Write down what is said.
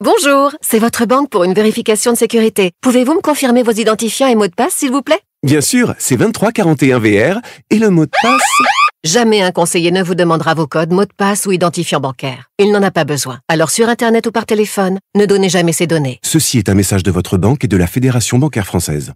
Bonjour, c'est votre banque pour une vérification de sécurité. Pouvez-vous me confirmer vos identifiants et mots de passe, s'il vous plaît Bien sûr, c'est 2341VR et le mot de passe... Jamais un conseiller ne vous demandera vos codes, mots de passe ou identifiants bancaires. Il n'en a pas besoin. Alors sur Internet ou par téléphone, ne donnez jamais ces données. Ceci est un message de votre banque et de la Fédération bancaire française.